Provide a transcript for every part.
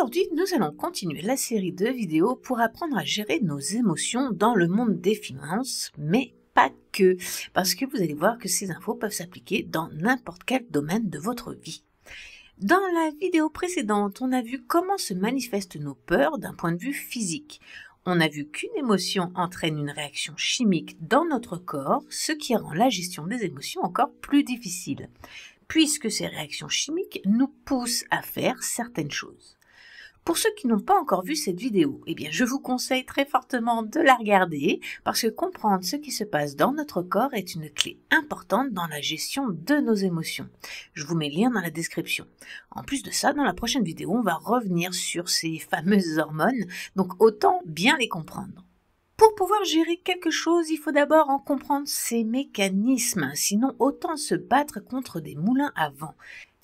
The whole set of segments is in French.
Aujourd'hui, nous allons continuer la série de vidéos pour apprendre à gérer nos émotions dans le monde des finances, mais pas que, parce que vous allez voir que ces infos peuvent s'appliquer dans n'importe quel domaine de votre vie. Dans la vidéo précédente, on a vu comment se manifestent nos peurs d'un point de vue physique. On a vu qu'une émotion entraîne une réaction chimique dans notre corps, ce qui rend la gestion des émotions encore plus difficile, puisque ces réactions chimiques nous poussent à faire certaines choses. Pour ceux qui n'ont pas encore vu cette vidéo, eh bien, je vous conseille très fortement de la regarder parce que comprendre ce qui se passe dans notre corps est une clé importante dans la gestion de nos émotions. Je vous mets le lien dans la description. En plus de ça, dans la prochaine vidéo, on va revenir sur ces fameuses hormones, donc autant bien les comprendre. Pour pouvoir gérer quelque chose, il faut d'abord en comprendre ses mécanismes, sinon autant se battre contre des moulins à vent.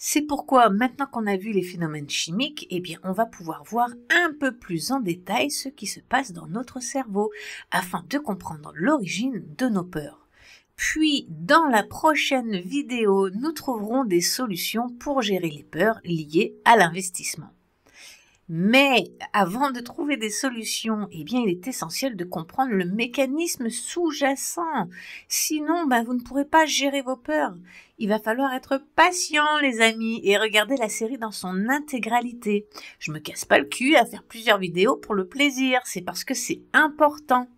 C'est pourquoi maintenant qu'on a vu les phénomènes chimiques, eh bien, on va pouvoir voir un peu plus en détail ce qui se passe dans notre cerveau afin de comprendre l'origine de nos peurs. Puis, dans la prochaine vidéo, nous trouverons des solutions pour gérer les peurs liées à l'investissement. Mais avant de trouver des solutions, eh bien, il est essentiel de comprendre le mécanisme sous-jacent. Sinon, ben, vous ne pourrez pas gérer vos peurs. Il va falloir être patient, les amis, et regarder la série dans son intégralité. Je me casse pas le cul à faire plusieurs vidéos pour le plaisir. C'est parce que c'est important.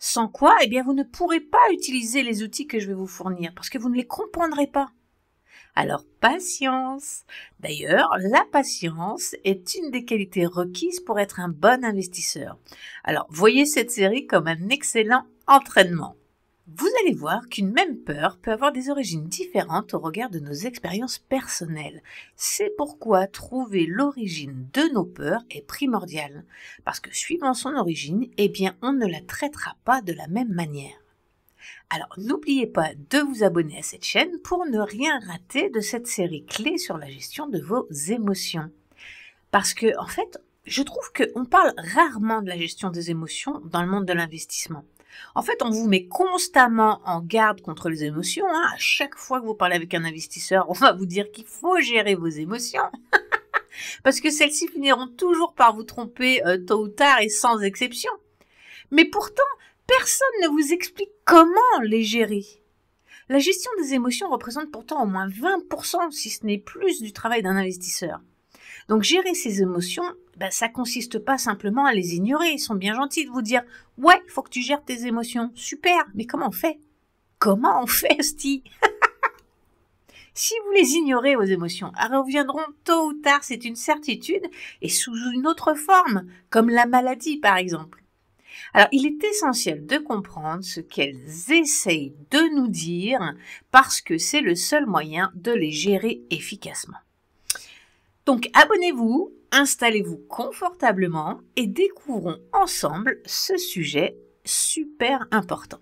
Sans quoi, eh bien, vous ne pourrez pas utiliser les outils que je vais vous fournir parce que vous ne les comprendrez pas. Alors patience. D'ailleurs, la patience est une des qualités requises pour être un bon investisseur. Alors voyez cette série comme un excellent entraînement. Vous allez voir qu'une même peur peut avoir des origines différentes au regard de nos expériences personnelles. C'est pourquoi trouver l'origine de nos peurs est primordial, parce que suivant son origine, eh bien on ne la traitera pas de la même manière. Alors n'oubliez pas de vous abonner à cette chaîne pour ne rien rater de cette série clé sur la gestion de vos émotions. Parce que en fait, je trouve qu'on parle rarement de la gestion des émotions dans le monde de l'investissement. En fait, on vous met constamment en garde contre les émotions. Hein. À chaque fois que vous parlez avec un investisseur, on va vous dire qu'il faut gérer vos émotions. Parce que celles-ci finiront toujours par vous tromper euh, tôt ou tard et sans exception. Mais pourtant, personne ne vous explique comment les gérer. La gestion des émotions représente pourtant au moins 20%, si ce n'est plus, du travail d'un investisseur. Donc gérer ses émotions, ben, ça consiste pas simplement à les ignorer. Ils sont bien gentils de vous dire Ouais, il faut que tu gères tes émotions. Super, mais comment on fait Comment on fait, Sti Si vous les ignorez, vos émotions, elles reviendront tôt ou tard, c'est une certitude, et sous une autre forme, comme la maladie par exemple. Alors, il est essentiel de comprendre ce qu'elles essayent de nous dire parce que c'est le seul moyen de les gérer efficacement. Donc, abonnez-vous, installez-vous confortablement et découvrons ensemble ce sujet super important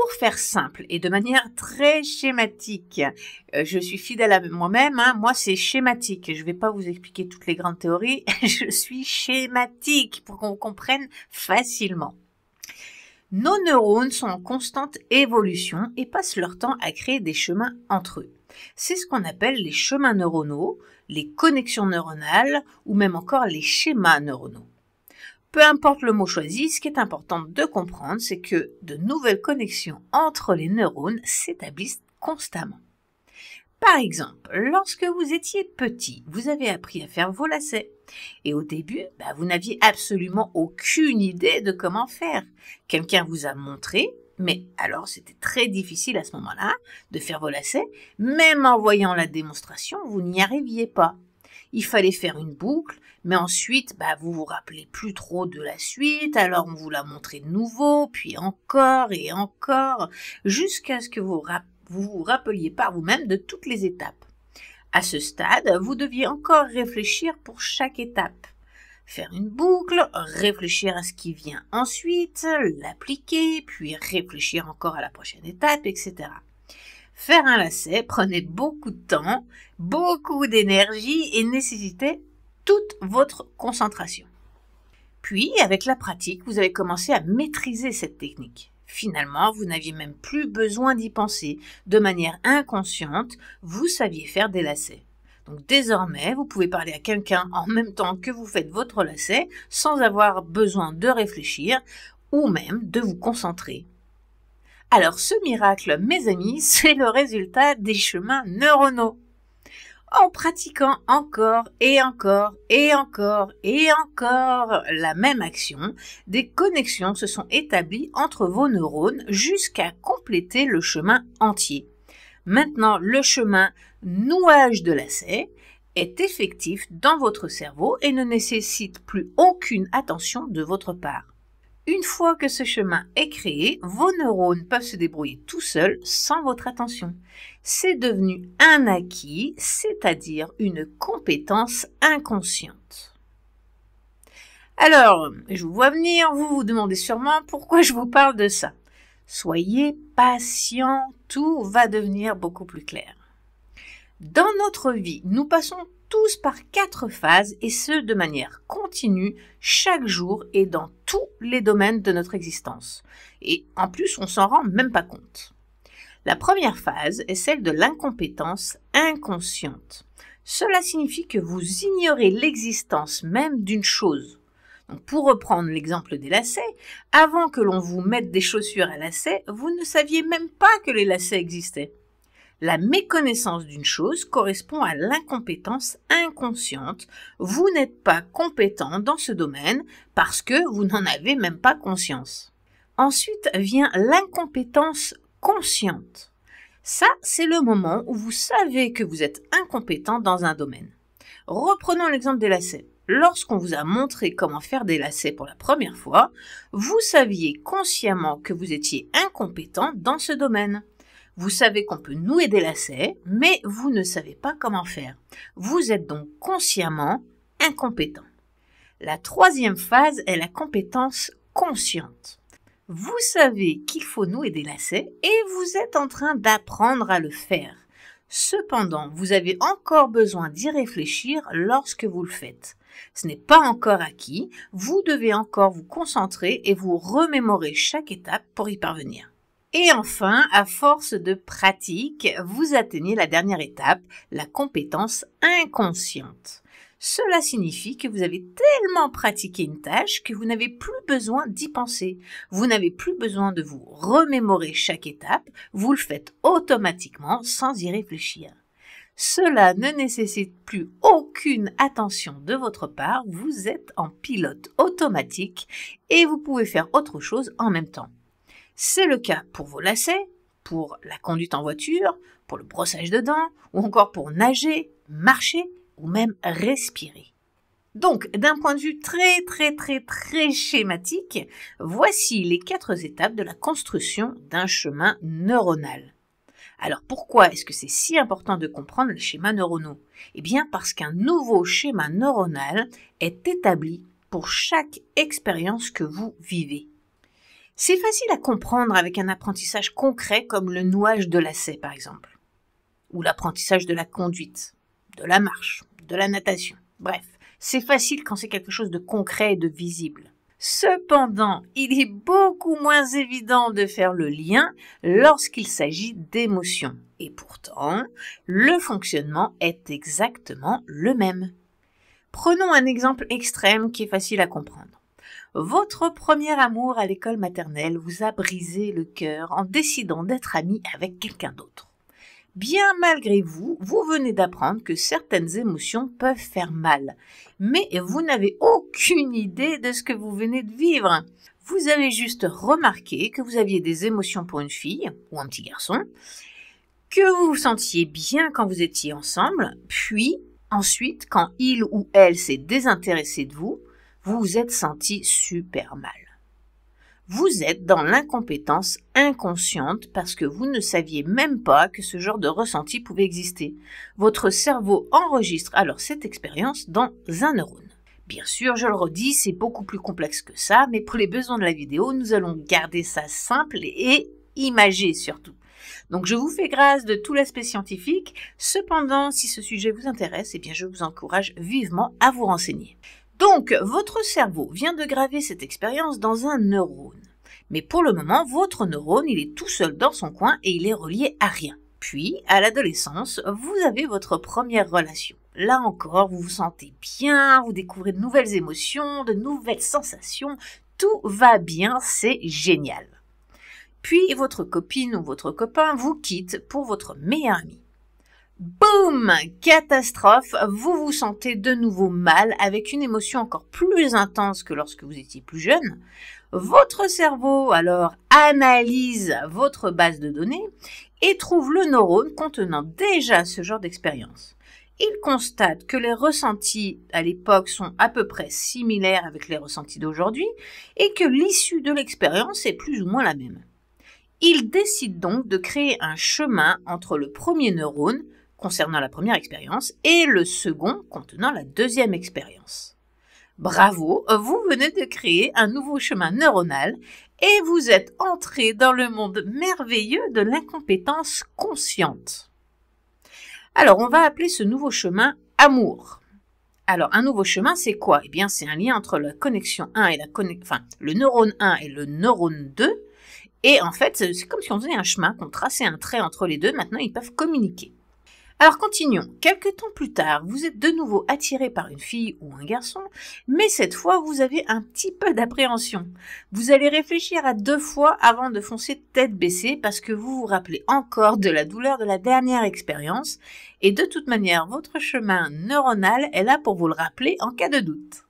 pour faire simple et de manière très schématique, euh, je suis fidèle à moi-même, hein. moi c'est schématique, je ne vais pas vous expliquer toutes les grandes théories, je suis schématique pour qu'on comprenne facilement. Nos neurones sont en constante évolution et passent leur temps à créer des chemins entre eux. C'est ce qu'on appelle les chemins neuronaux, les connexions neuronales ou même encore les schémas neuronaux. Peu importe le mot choisi, ce qui est important de comprendre, c'est que de nouvelles connexions entre les neurones s'établissent constamment. Par exemple, lorsque vous étiez petit, vous avez appris à faire vos lacets. Et au début, bah, vous n'aviez absolument aucune idée de comment faire. Quelqu'un vous a montré, mais alors c'était très difficile à ce moment-là de faire vos lacets. Même en voyant la démonstration, vous n'y arriviez pas. Il fallait faire une boucle, mais ensuite, bah, vous vous rappelez plus trop de la suite, alors on vous l'a montre de nouveau, puis encore et encore, jusqu'à ce que vous vous, vous rappeliez par vous-même de toutes les étapes. À ce stade, vous deviez encore réfléchir pour chaque étape. Faire une boucle, réfléchir à ce qui vient ensuite, l'appliquer, puis réfléchir encore à la prochaine étape, etc. Faire un lacet prenait beaucoup de temps, beaucoup d'énergie et nécessitait toute votre concentration. Puis, avec la pratique, vous avez commencé à maîtriser cette technique. Finalement, vous n'aviez même plus besoin d'y penser. De manière inconsciente, vous saviez faire des lacets. Donc désormais, vous pouvez parler à quelqu'un en même temps que vous faites votre lacet sans avoir besoin de réfléchir ou même de vous concentrer. Alors ce miracle, mes amis, c'est le résultat des chemins neuronaux en pratiquant encore et encore et encore et encore la même action, des connexions se sont établies entre vos neurones jusqu'à compléter le chemin entier. Maintenant, le chemin nouage de lacet est effectif dans votre cerveau et ne nécessite plus aucune attention de votre part. Une fois que ce chemin est créé, vos neurones peuvent se débrouiller tout seuls sans votre attention. C'est devenu un acquis, c'est-à-dire une compétence inconsciente. Alors, je vous vois venir, vous vous demandez sûrement pourquoi je vous parle de ça. Soyez patient, tout va devenir beaucoup plus clair. Dans notre vie, nous passons tous par quatre phases et ce de manière continue chaque jour et dans tous les domaines de notre existence. Et en plus, on s'en rend même pas compte. La première phase est celle de l'incompétence inconsciente. Cela signifie que vous ignorez l'existence même d'une chose. pour reprendre l'exemple des lacets, avant que l'on vous mette des chaussures à lacets, vous ne saviez même pas que les lacets existaient. La méconnaissance d'une chose correspond à l'incompétence inconsciente. Vous n'êtes pas compétent dans ce domaine parce que vous n'en avez même pas conscience. Ensuite vient l'incompétence consciente. Ça, c'est le moment où vous savez que vous êtes incompétent dans un domaine. Reprenons l'exemple des lacets. Lorsqu'on vous a montré comment faire des lacets pour la première fois, vous saviez consciemment que vous étiez incompétent dans ce domaine. Vous savez qu'on peut nouer des lacets, mais vous ne savez pas comment faire. Vous êtes donc consciemment incompétent. La troisième phase est la compétence consciente. Vous savez qu'il faut nouer des lacets et vous êtes en train d'apprendre à le faire. Cependant, vous avez encore besoin d'y réfléchir lorsque vous le faites. Ce n'est pas encore acquis, vous devez encore vous concentrer et vous remémorer chaque étape pour y parvenir. Et enfin, à force de pratique, vous atteignez la dernière étape, la compétence inconsciente. Cela signifie que vous avez tellement pratiqué une tâche que vous n'avez plus besoin d'y penser. Vous n'avez plus besoin de vous remémorer chaque étape, vous le faites automatiquement sans y réfléchir. Cela ne nécessite plus aucune attention de votre part, vous êtes en pilote automatique et vous pouvez faire autre chose en même temps. C'est le cas pour vos lacets, pour la conduite en voiture, pour le brossage de dents, ou encore pour nager, marcher ou même respirer. Donc, d'un point de vue très très très très schématique, voici les quatre étapes de la construction d'un chemin neuronal. Alors pourquoi est-ce que c'est si important de comprendre les schémas neuronaux Eh bien parce qu'un nouveau schéma neuronal est établi pour chaque expérience que vous vivez. C'est facile à comprendre avec un apprentissage concret comme le nouage de l'acet par exemple, ou l'apprentissage de la conduite, de la marche, de la natation. Bref, c'est facile quand c'est quelque chose de concret et de visible. Cependant, il est beaucoup moins évident de faire le lien lorsqu'il s'agit d'émotions. Et pourtant, le fonctionnement est exactement le même. Prenons un exemple extrême qui est facile à comprendre. Votre premier amour à l'école maternelle vous a brisé le cœur en décidant d'être ami avec quelqu'un d'autre. Bien malgré vous, vous venez d'apprendre que certaines émotions peuvent faire mal, mais vous n'avez aucune idée de ce que vous venez de vivre. Vous avez juste remarqué que vous aviez des émotions pour une fille ou un petit garçon, que vous vous sentiez bien quand vous étiez ensemble, puis ensuite quand il ou elle s'est désintéressé de vous, vous vous êtes senti super mal. Vous êtes dans l'incompétence inconsciente parce que vous ne saviez même pas que ce genre de ressenti pouvait exister. Votre cerveau enregistre alors cette expérience dans un neurone. Bien sûr, je le redis, c'est beaucoup plus complexe que ça, mais pour les besoins de la vidéo, nous allons garder ça simple et imagé surtout. Donc je vous fais grâce de tout l'aspect scientifique. Cependant, si ce sujet vous intéresse, eh bien je vous encourage vivement à vous renseigner. Donc, votre cerveau vient de graver cette expérience dans un neurone. Mais pour le moment, votre neurone, il est tout seul dans son coin et il est relié à rien. Puis, à l'adolescence, vous avez votre première relation. Là encore, vous vous sentez bien, vous découvrez de nouvelles émotions, de nouvelles sensations, tout va bien, c'est génial. Puis, votre copine ou votre copain vous quitte pour votre meilleur ami. Boum Catastrophe, vous vous sentez de nouveau mal avec une émotion encore plus intense que lorsque vous étiez plus jeune. Votre cerveau alors analyse votre base de données et trouve le neurone contenant déjà ce genre d'expérience. Il constate que les ressentis à l'époque sont à peu près similaires avec les ressentis d'aujourd'hui et que l'issue de l'expérience est plus ou moins la même. Il décide donc de créer un chemin entre le premier neurone, concernant la première expérience et le second contenant la deuxième expérience. Bravo, vous venez de créer un nouveau chemin neuronal et vous êtes entré dans le monde merveilleux de l'incompétence consciente. Alors, on va appeler ce nouveau chemin amour. Alors, un nouveau chemin, c'est quoi Eh bien, c'est un lien entre la connexion 1 et la connexion, enfin, le neurone 1 et le neurone 2. Et en fait, c'est comme si on faisait un chemin, qu'on traçait un trait entre les deux. Maintenant, ils peuvent communiquer. Alors continuons. Quelque temps plus tard, vous êtes de nouveau attiré par une fille ou un garçon, mais cette fois, vous avez un petit peu d'appréhension. Vous allez réfléchir à deux fois avant de foncer tête baissée parce que vous vous rappelez encore de la douleur de la dernière expérience, et de toute manière, votre chemin neuronal est là pour vous le rappeler en cas de doute.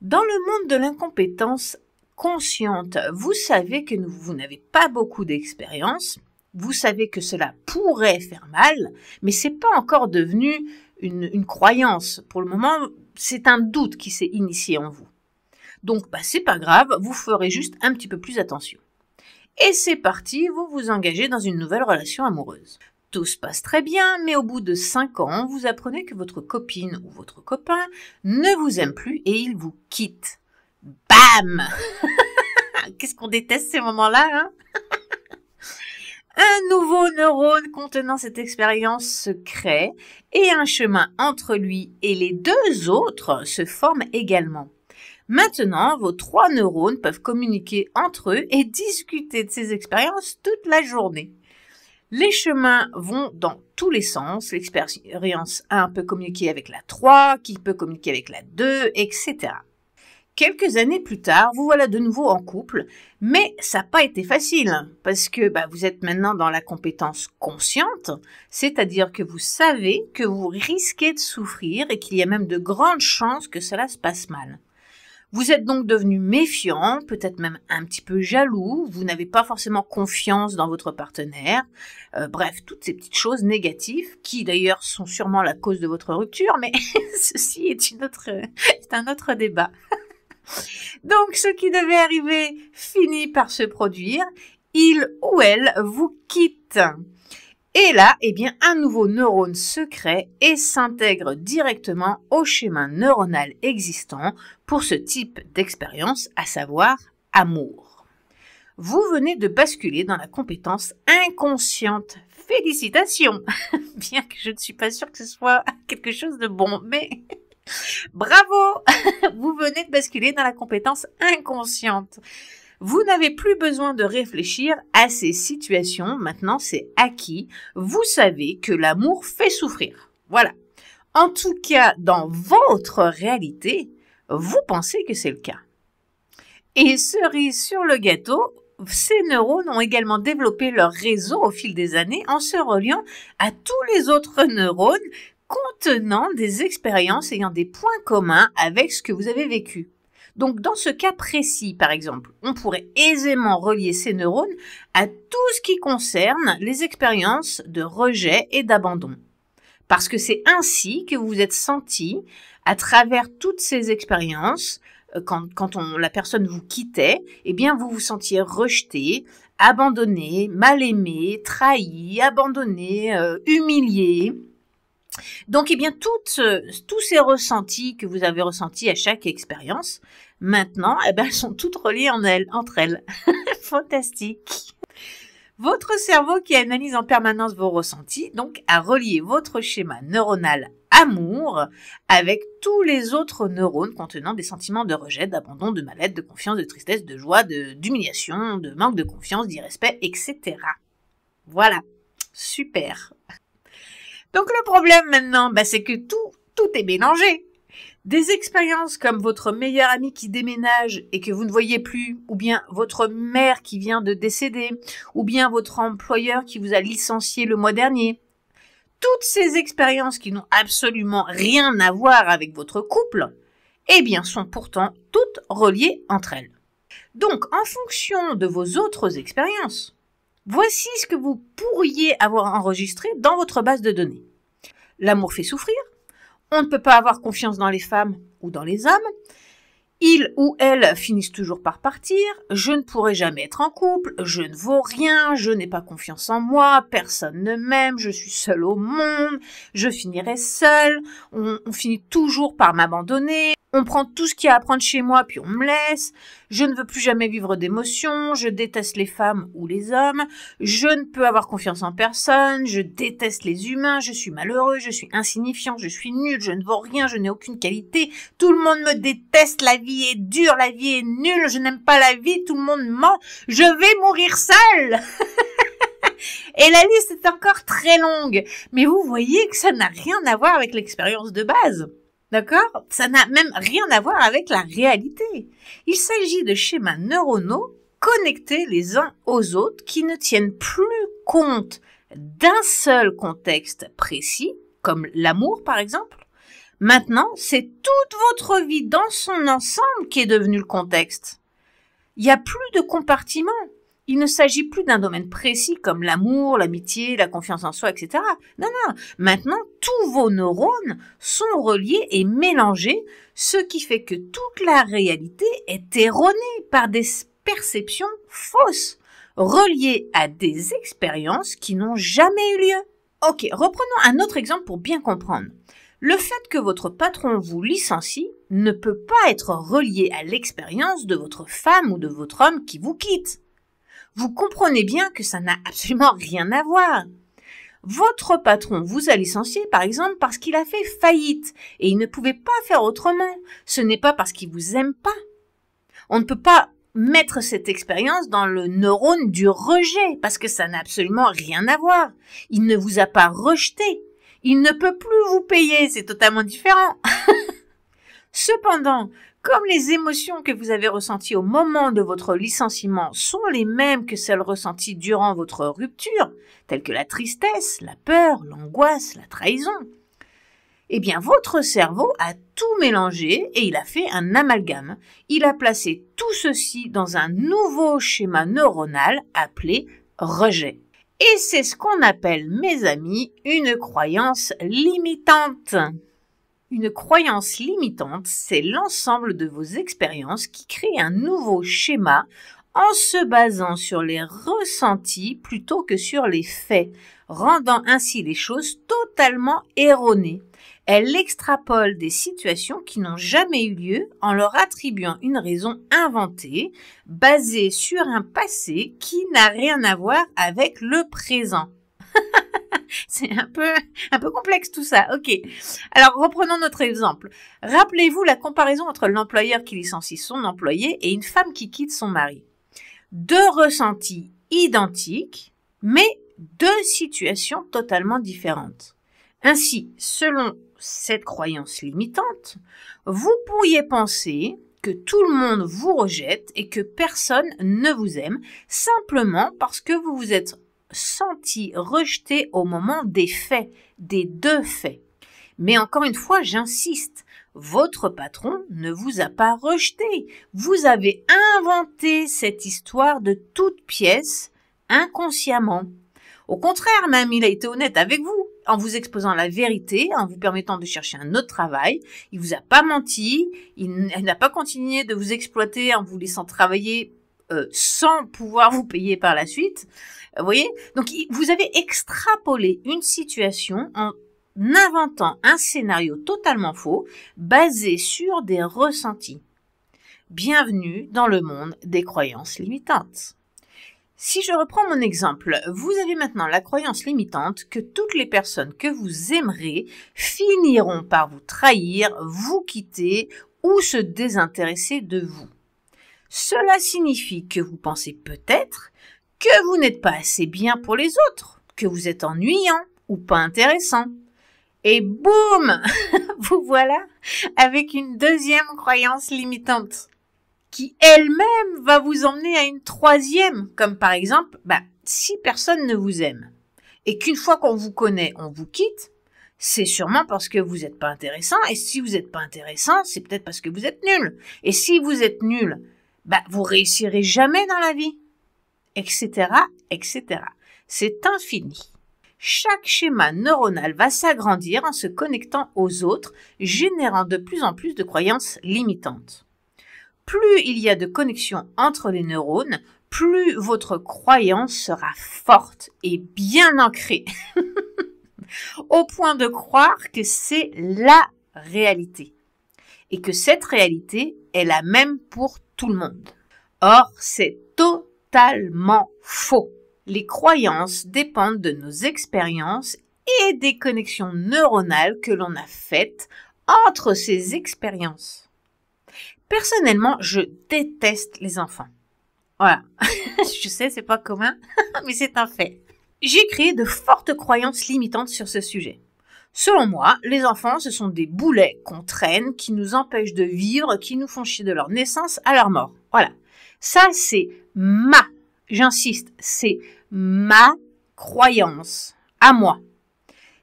Dans le monde de l'incompétence consciente, vous savez que vous n'avez pas beaucoup d'expérience, vous savez que cela pourrait faire mal, mais c'est pas encore devenu une, croyance. Pour le moment, c'est un doute qui s'est initié en vous. Donc, bah, c'est pas grave, vous ferez juste un petit peu plus attention. Et c'est parti, vous vous engagez dans une nouvelle relation amoureuse. Tout se passe très bien, mais au bout de 5 ans, vous apprenez que votre copine ou votre copain ne vous aime plus et il vous quitte. Bam Qu'est-ce qu'on déteste ces moments-là hein un nouveau neurone contenant cette expérience se crée et un chemin entre lui et les deux autres se forme également. Maintenant, vos trois neurones peuvent communiquer entre eux et discuter de ces expériences toute la journée. Les chemins vont dans tous les sens. L'expérience 1 peut communiquer avec la 3, qui peut communiquer avec la 2, etc. Quelques années plus tard, vous voilà de nouveau en couple, mais ça n'a pas été facile, parce que bah, vous êtes maintenant dans la compétence consciente, c'est-à-dire que vous savez que vous risquez de souffrir et qu'il y a même de grandes chances que cela se passe mal. Vous êtes donc devenu méfiant, peut-être même un petit peu jaloux, vous n'avez pas forcément confiance dans votre partenaire, euh, bref, toutes ces petites choses négatives qui d'ailleurs sont sûrement la cause de votre rupture, mais ceci est, une autre, est un autre débat. Donc ce qui devait arriver finit par se produire. Il ou elle vous quitte. Et là, eh bien, un nouveau neurone se crée et s'intègre directement au schéma neuronal existant pour ce type d'expérience, à savoir amour. Vous venez de basculer dans la compétence inconsciente. Félicitations Bien que je ne suis pas sûre que ce soit quelque chose de bon, mais Bravo Vous venez de basculer dans la compétence inconsciente. Vous n'avez plus besoin de réfléchir à ces situations, maintenant c'est acquis. Vous savez que l'amour fait souffrir. Voilà. En tout cas, dans votre réalité, vous pensez que c'est le cas. Et cerise sur le gâteau, ces neurones ont également développé leur réseau au fil des années en se reliant à tous les autres neurones contenant des expériences ayant des points communs avec ce que vous avez vécu. Donc dans ce cas précis, par exemple, on pourrait aisément relier ces neurones à tout ce qui concerne les expériences de rejet et d'abandon. Parce que c'est ainsi que vous vous êtes senti à travers toutes ces expériences, euh, quand, la personne vous quittait, eh bien vous vous sentiez rejeté, abandonné, mal aimé, trahi, abandonné, euh, humilié, donc, eh bien, euh, tous ces ressentis que vous avez ressentis à chaque expérience, maintenant, eh ben, sont toutes reliées en entre elles. Fantastique. Votre cerveau qui analyse en permanence vos ressentis, donc, a relié votre schéma neuronal amour avec tous les autres neurones contenant des sentiments de rejet, d'abandon, de mal de confiance, de tristesse, de joie, d'humiliation, de manque de confiance, d'irrespect, etc. Voilà. Super. Donc le problème maintenant, bah, c'est que tout, tout est mélangé. Des expériences comme votre meilleur ami qui déménage et que vous ne voyez plus, ou bien votre mère qui vient de décéder, ou bien votre employeur qui vous a licencié le mois dernier. Toutes ces expériences qui n'ont absolument rien à voir avec votre couple, eh bien, sont pourtant toutes reliées entre elles. Donc, en fonction de vos autres expériences, Voici ce que vous pourriez avoir enregistré dans votre base de données. L'amour fait souffrir. On ne peut pas avoir confiance dans les femmes ou dans les hommes. Ils ou elles finissent toujours par partir. Je ne pourrai jamais être en couple. Je ne vaux rien. Je n'ai pas confiance en moi. Personne ne m'aime. Je suis seule au monde. Je finirai seule. On, on finit toujours par m'abandonner. On prend tout ce qu'il y a à prendre chez moi, puis on me laisse. Je ne veux plus jamais vivre d'émotions. Je déteste les femmes ou les hommes. Je ne peux avoir confiance en personne. Je déteste les humains. Je suis malheureux. Je suis insignifiant. Je suis nul. Je ne vaux rien. Je n'ai aucune qualité. Tout le monde me déteste. La vie est dure. La vie est nulle. Je n'aime pas la vie. Tout le monde ment. Je vais mourir seul. Et la liste est encore très longue. Mais vous voyez que ça n'a rien à voir avec l'expérience de base. D'accord Ça n'a même rien à voir avec la réalité. Il s'agit de schémas neuronaux connectés les uns aux autres qui ne tiennent plus compte d'un seul contexte précis, comme l'amour par exemple. Maintenant, c'est toute votre vie dans son ensemble qui est devenu le contexte. Il n'y a plus de compartiments il ne s'agit plus d'un domaine précis comme l'amour, l'amitié, la confiance en soi, etc. Non, non. Maintenant, tous vos neurones sont reliés et mélangés, ce qui fait que toute la réalité est erronée par des perceptions fausses, reliées à des expériences qui n'ont jamais eu lieu. Ok, reprenons un autre exemple pour bien comprendre. Le fait que votre patron vous licencie ne peut pas être relié à l'expérience de votre femme ou de votre homme qui vous quitte vous comprenez bien que ça n'a absolument rien à voir. Votre patron vous a licencié, par exemple, parce qu'il a fait faillite et il ne pouvait pas faire autrement. Ce n'est pas parce qu'il vous aime pas. On ne peut pas mettre cette expérience dans le neurone du rejet parce que ça n'a absolument rien à voir. Il ne vous a pas rejeté. Il ne peut plus vous payer. C'est totalement différent. Cependant, comme les émotions que vous avez ressenties au moment de votre licenciement sont les mêmes que celles ressenties durant votre rupture, telles que la tristesse, la peur, l'angoisse, la trahison, eh bien votre cerveau a tout mélangé et il a fait un amalgame. Il a placé tout ceci dans un nouveau schéma neuronal appelé rejet. Et c'est ce qu'on appelle, mes amis, une croyance limitante. Une croyance limitante, c'est l'ensemble de vos expériences qui crée un nouveau schéma en se basant sur les ressentis plutôt que sur les faits, rendant ainsi les choses totalement erronées. Elle extrapole des situations qui n'ont jamais eu lieu en leur attribuant une raison inventée, basée sur un passé qui n'a rien à voir avec le présent. c'est un peu, un peu complexe tout ça. Ok. Alors reprenons notre exemple. Rappelez-vous la comparaison entre l'employeur qui licencie son employé et une femme qui quitte son mari. Deux ressentis identiques, mais deux situations totalement différentes. Ainsi, selon cette croyance limitante, vous pourriez penser que tout le monde vous rejette et que personne ne vous aime simplement parce que vous vous êtes senti rejeté au moment des faits, des deux faits. Mais encore une fois, j'insiste, votre patron ne vous a pas rejeté. Vous avez inventé cette histoire de toute pièce inconsciemment. Au contraire, même, il a été honnête avec vous en vous exposant la vérité, en vous permettant de chercher un autre travail. Il vous a pas menti, il n'a pas continué de vous exploiter en vous laissant travailler euh, sans pouvoir vous payer par la suite. Vous euh, voyez Donc, vous avez extrapolé une situation en inventant un scénario totalement faux basé sur des ressentis. Bienvenue dans le monde des croyances limitantes. Si je reprends mon exemple, vous avez maintenant la croyance limitante que toutes les personnes que vous aimerez finiront par vous trahir, vous quitter ou se désintéresser de vous. Cela signifie que vous pensez peut-être que vous n'êtes pas assez bien pour les autres, que vous êtes ennuyant ou pas intéressant. Et boum Vous voilà avec une deuxième croyance limitante qui elle-même va vous emmener à une troisième, comme par exemple, bah, si personne ne vous aime et qu'une fois qu'on vous connaît, on vous quitte, c'est sûrement parce que vous n'êtes pas intéressant. Et si vous n'êtes pas intéressant, c'est peut-être parce que vous êtes nul. Et si vous êtes nul, bah, vous réussirez jamais dans la vie, etc., etc. C'est infini. Chaque schéma neuronal va s'agrandir en se connectant aux autres, générant de plus en plus de croyances limitantes. Plus il y a de connexions entre les neurones, plus votre croyance sera forte et bien ancrée, au point de croire que c'est la réalité et que cette réalité est la même pour tout le monde. Or, c'est totalement faux. Les croyances dépendent de nos expériences et des connexions neuronales que l'on a faites entre ces expériences. Personnellement, je déteste les enfants. Voilà. je sais, c'est pas commun, mais c'est un fait. J'ai créé de fortes croyances limitantes sur ce sujet. Selon moi, les enfants, ce sont des boulets qu'on traîne, qui nous empêchent de vivre, qui nous font chier de leur naissance à leur mort. Voilà. Ça, c'est ma, j'insiste, c'est ma croyance à moi.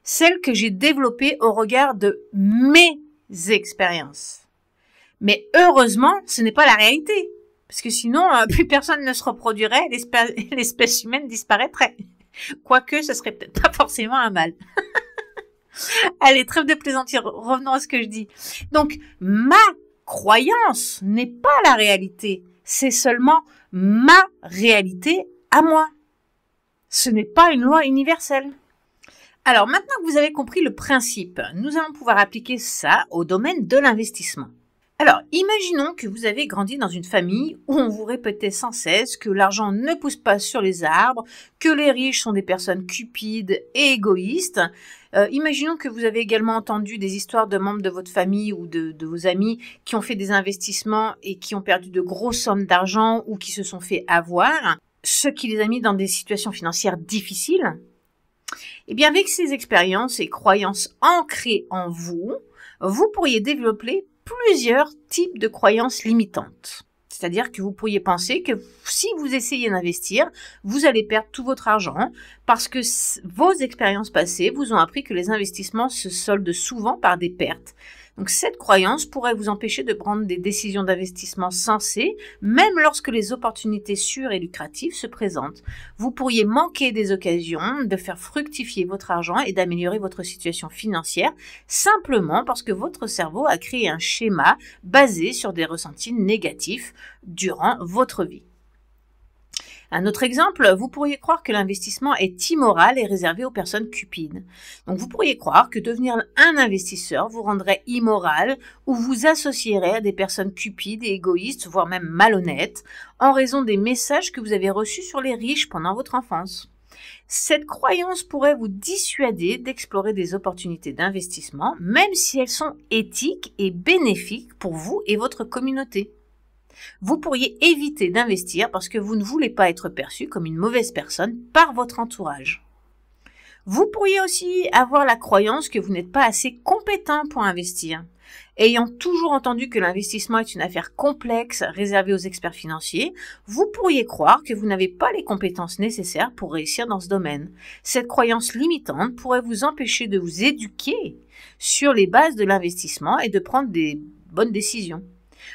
Celle que j'ai développée au regard de mes expériences. Mais heureusement, ce n'est pas la réalité. Parce que sinon, euh, plus personne ne se reproduirait, l'espèce humaine disparaîtrait. Quoique, ce serait peut-être pas forcément un mal. Allez, trêve de plaisanterie, revenons à ce que je dis. Donc, ma croyance n'est pas la réalité, c'est seulement ma réalité à moi. Ce n'est pas une loi universelle. Alors maintenant que vous avez compris le principe, nous allons pouvoir appliquer ça au domaine de l'investissement. Alors, imaginons que vous avez grandi dans une famille où on vous répétait sans cesse que l'argent ne pousse pas sur les arbres, que les riches sont des personnes cupides et égoïstes. Euh, imaginons que vous avez également entendu des histoires de membres de votre famille ou de, de vos amis qui ont fait des investissements et qui ont perdu de grosses sommes d'argent ou qui se sont fait avoir, ce qui les a mis dans des situations financières difficiles. Eh bien, avec ces expériences et croyances ancrées en vous, vous pourriez développer plusieurs types de croyances limitantes. C'est-à-dire que vous pourriez penser que si vous essayez d'investir, vous allez perdre tout votre argent parce que vos expériences passées vous ont appris que les investissements se soldent souvent par des pertes. Donc cette croyance pourrait vous empêcher de prendre des décisions d'investissement sensées, même lorsque les opportunités sûres et lucratives se présentent. Vous pourriez manquer des occasions de faire fructifier votre argent et d'améliorer votre situation financière simplement parce que votre cerveau a créé un schéma basé sur des ressentis négatifs durant votre vie. Un autre exemple, vous pourriez croire que l'investissement est immoral et réservé aux personnes cupides. Donc vous pourriez croire que devenir un investisseur vous rendrait immoral ou vous associerait à des personnes cupides et égoïstes, voire même malhonnêtes, en raison des messages que vous avez reçus sur les riches pendant votre enfance. Cette croyance pourrait vous dissuader d'explorer des opportunités d'investissement, même si elles sont éthiques et bénéfiques pour vous et votre communauté vous pourriez éviter d'investir parce que vous ne voulez pas être perçu comme une mauvaise personne par votre entourage. Vous pourriez aussi avoir la croyance que vous n'êtes pas assez compétent pour investir. Ayant toujours entendu que l'investissement est une affaire complexe réservée aux experts financiers, vous pourriez croire que vous n'avez pas les compétences nécessaires pour réussir dans ce domaine. Cette croyance limitante pourrait vous empêcher de vous éduquer sur les bases de l'investissement et de prendre des bonnes décisions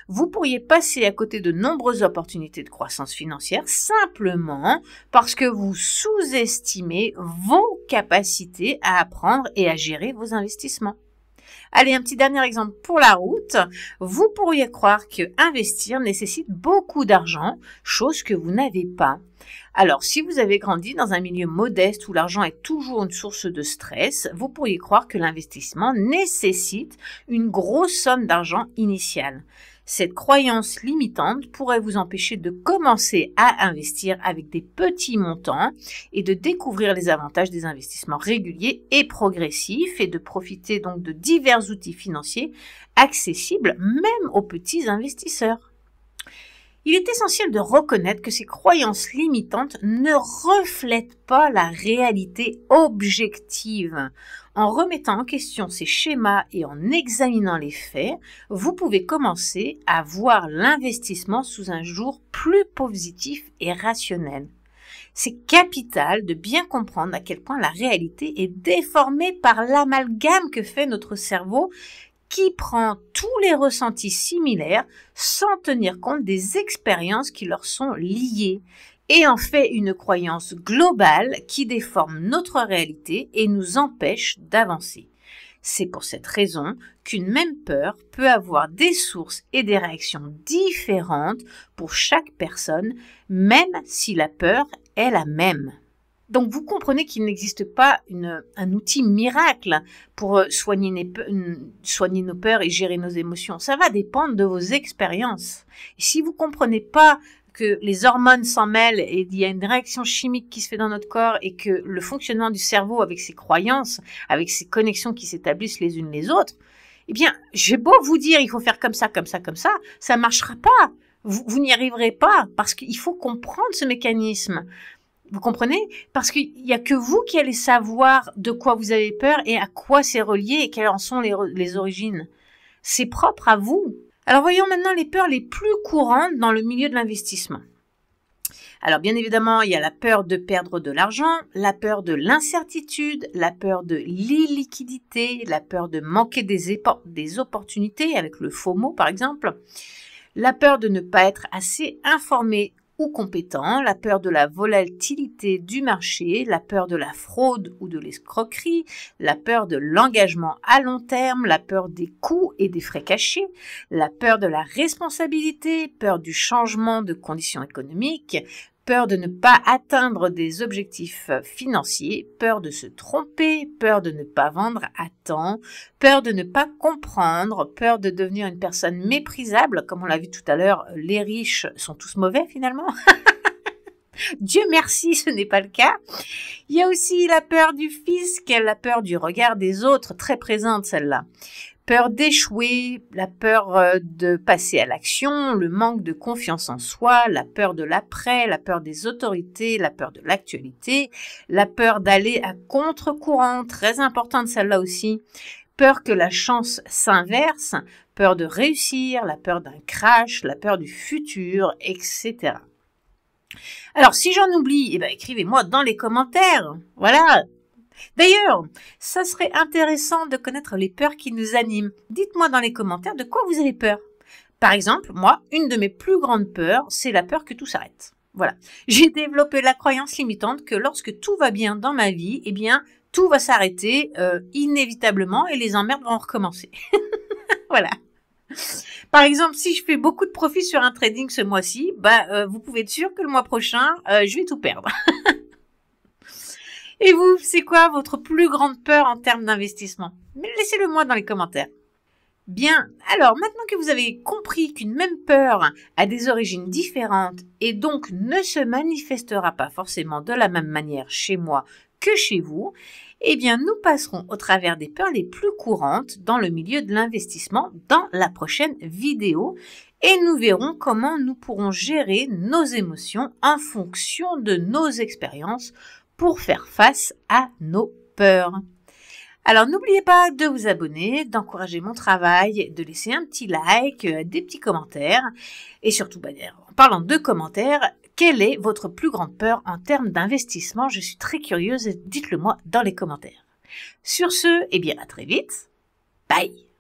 vous pourriez passer à côté de nombreuses opportunités de croissance financière simplement parce que vous sous-estimez vos capacités à apprendre et à gérer vos investissements. Allez, un petit dernier exemple pour la route. Vous pourriez croire que investir nécessite beaucoup d'argent, chose que vous n'avez pas. Alors, si vous avez grandi dans un milieu modeste où l'argent est toujours une source de stress, vous pourriez croire que l'investissement nécessite une grosse somme d'argent initiale. Cette croyance limitante pourrait vous empêcher de commencer à investir avec des petits montants et de découvrir les avantages des investissements réguliers et progressifs et de profiter donc de divers outils financiers accessibles même aux petits investisseurs il est essentiel de reconnaître que ces croyances limitantes ne reflètent pas la réalité objective. En remettant en question ces schémas et en examinant les faits, vous pouvez commencer à voir l'investissement sous un jour plus positif et rationnel. C'est capital de bien comprendre à quel point la réalité est déformée par l'amalgame que fait notre cerveau qui prend tous les ressentis similaires sans tenir compte des expériences qui leur sont liées et en fait une croyance globale qui déforme notre réalité et nous empêche d'avancer. C'est pour cette raison qu'une même peur peut avoir des sources et des réactions différentes pour chaque personne, même si la peur est la même. Donc vous comprenez qu'il n'existe pas un outil miracle pour euh, soigner, nos peurs et gérer nos émotions. Ça va dépendre de vos expériences. si vous comprenez pas que les hormones s'en mêlent et il y a une réaction chimique qui se fait dans notre corps et que le fonctionnement du cerveau avec ses croyances, avec ses connexions qui s'établissent les unes les autres, eh bien, j'ai beau vous dire il faut faire comme ça, comme ça, comme ça, ça marchera pas. vous n'y arriverez pas parce qu'il faut comprendre ce mécanisme. Vous comprenez Parce qu'il n'y a que vous qui allez savoir de quoi vous avez peur et à quoi c'est relié et quelles en sont les, origines. C'est propre à vous. Alors voyons maintenant les peurs les plus courantes dans le milieu de l'investissement. Alors bien évidemment, il y a la peur de perdre de l'argent, la peur de l'incertitude, la peur de l'illiquidité, la peur de manquer des, des opportunités avec le FOMO par exemple, la peur de ne pas être assez informé compétents, la peur de la volatilité du marché, la peur de la fraude ou de l'escroquerie, la peur de l'engagement à long terme, la peur des coûts et des frais cachés, la peur de la responsabilité, peur du changement de conditions économiques, peur de ne pas atteindre des objectifs financiers, peur de se tromper, peur de ne pas vendre à temps, peur de ne pas comprendre, peur de devenir une personne méprisable. Comme on l'a vu tout à l'heure, les riches sont tous mauvais finalement. Dieu merci, ce n'est pas le cas. Il y a aussi la peur du fisc, la peur du regard des autres, très présente celle-là peur d'échouer, la peur euh, de passer à l'action, le manque de confiance en soi, la peur de l'après, la peur des autorités, la peur de l'actualité, la peur d'aller à contre-courant, très importante celle-là aussi, peur que la chance s'inverse, peur de réussir, la peur d'un crash, la peur du futur, etc. Alors si j'en oublie, eh ben, écrivez-moi dans les commentaires. Voilà, D'ailleurs, ça serait intéressant de connaître les peurs qui nous animent. Dites-moi dans les commentaires de quoi vous avez peur. Par exemple, moi, une de mes plus grandes peurs, c'est la peur que tout s'arrête. Voilà. J'ai développé la croyance limitante que lorsque tout va bien dans ma vie, eh bien, tout va s'arrêter euh, inévitablement et les emmerdes vont recommencer. voilà. Par exemple, si je fais beaucoup de profits sur un trading ce mois-ci, bah, euh, vous pouvez être sûr que le mois prochain, euh, je vais tout perdre. Et vous, c'est quoi votre plus grande peur en termes d'investissement Laissez-le moi dans les commentaires. Bien, alors maintenant que vous avez compris qu'une même peur a des origines différentes et donc ne se manifestera pas forcément de la même manière chez moi que chez vous, eh bien nous passerons au travers des peurs les plus courantes dans le milieu de l'investissement dans la prochaine vidéo et nous verrons comment nous pourrons gérer nos émotions en fonction de nos expériences pour faire face à nos peurs. Alors n'oubliez pas de vous abonner, d'encourager mon travail, de laisser un petit like, euh, des petits commentaires. Et surtout, bah, en parlant de commentaires, quelle est votre plus grande peur en termes d'investissement Je suis très curieuse, dites-le moi dans les commentaires. Sur ce, et eh bien à très vite. Bye